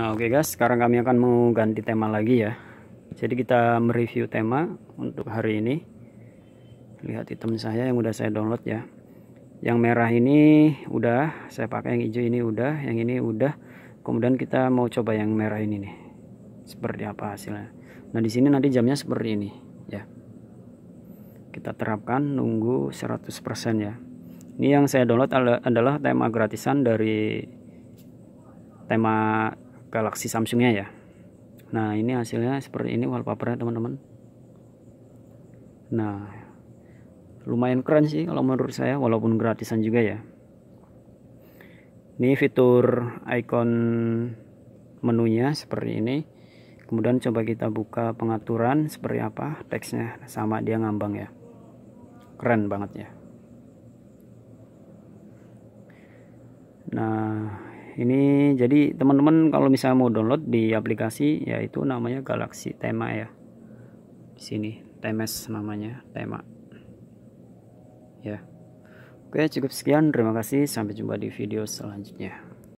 Nah oke okay guys, sekarang kami akan mau ganti tema lagi ya. Jadi kita mereview tema untuk hari ini. Lihat item saya yang udah saya download ya. Yang merah ini udah saya pakai, yang hijau ini udah, yang ini udah. Kemudian kita mau coba yang merah ini nih. Seperti apa hasilnya? Nah di sini nanti jamnya seperti ini ya. Kita terapkan nunggu 100% ya. Ini yang saya download adalah tema gratisan dari tema Galaxy Samsungnya ya nah ini hasilnya seperti ini wallpapernya teman-teman nah lumayan keren sih kalau menurut saya walaupun gratisan juga ya ini fitur icon menunya seperti ini kemudian coba kita buka pengaturan seperti apa teksnya sama dia ngambang ya keren banget ya nah ini jadi teman-teman kalau misalnya mau download di aplikasi yaitu namanya Galaxy Tema ya di sini Temes namanya Tema ya oke cukup sekian terima kasih sampai jumpa di video selanjutnya